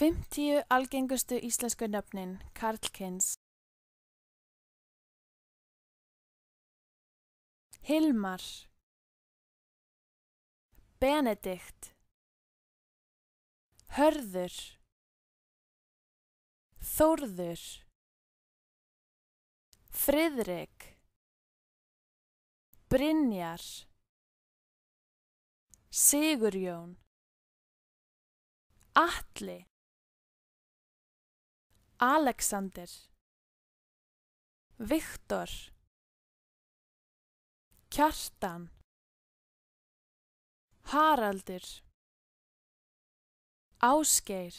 50 algengustu íslensku nöfnin Karlkins Hilmar Benedikt Hörður Þórður Fridrik Brynjar Sigurjón Atli Alexander Viktor Kjartan Haraldur Ásgeir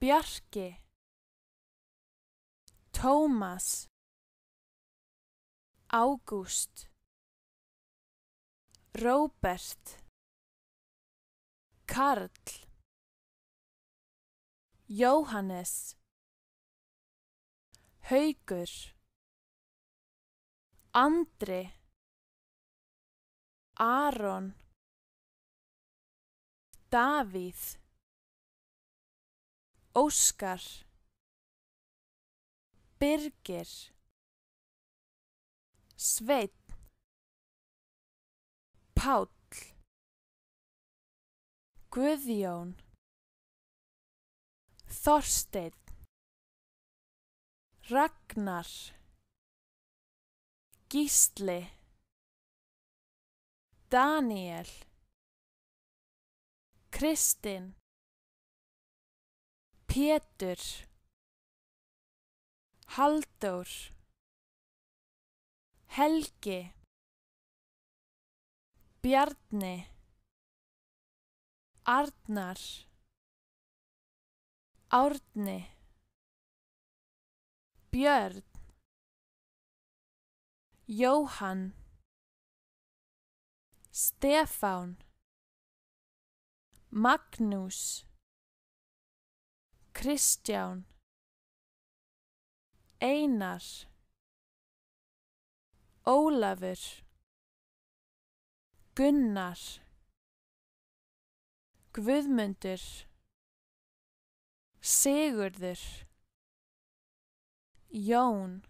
Bjarki Tómas Ágúst Róbert Karl Jóhannes Haugur Andri Aron Davíð Óskar Birgir Sveinn Páll Guðjón Þorstein Ragnar Gísli Daniel Kristinn Pétur Haldur Helgi Bjarni Arnar Árni Björn Jóhann Stefán Magnús Kristján Einar Ólafur Gunnar Guðmundur Sigurður Jón